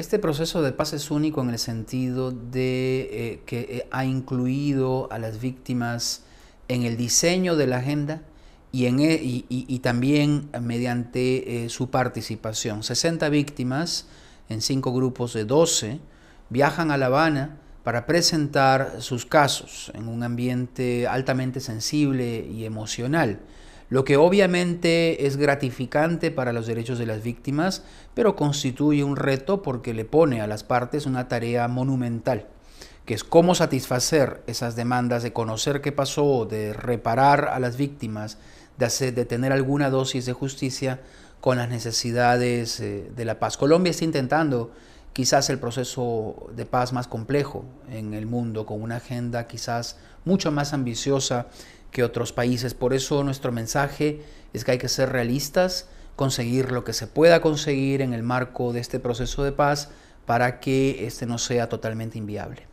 Este proceso de paz es único en el sentido de eh, que eh, ha incluido a las víctimas en el diseño de la agenda y, e, también mediante eh, su participación. 60 víctimas en cinco grupos de 12 viajan a La Habana para presentar sus casos en un ambiente altamente sensible y emocional lo que obviamente es gratificante para los derechos de las víctimas, pero constituye un reto porque le pone a las partes una tarea monumental, que es cómo satisfacer esas demandas de conocer qué pasó, de reparar a las víctimas, de, hacer, de tener alguna dosis de justicia con las necesidades eh, de la paz. Colombia está intentando quizás el proceso de paz más complejo en el mundo, con una agenda quizás mucho más ambiciosa que otros países. Por eso nuestro mensaje es que hay que ser realistas, conseguir lo que se pueda conseguir en el marco de este proceso de paz para que este no sea totalmente inviable.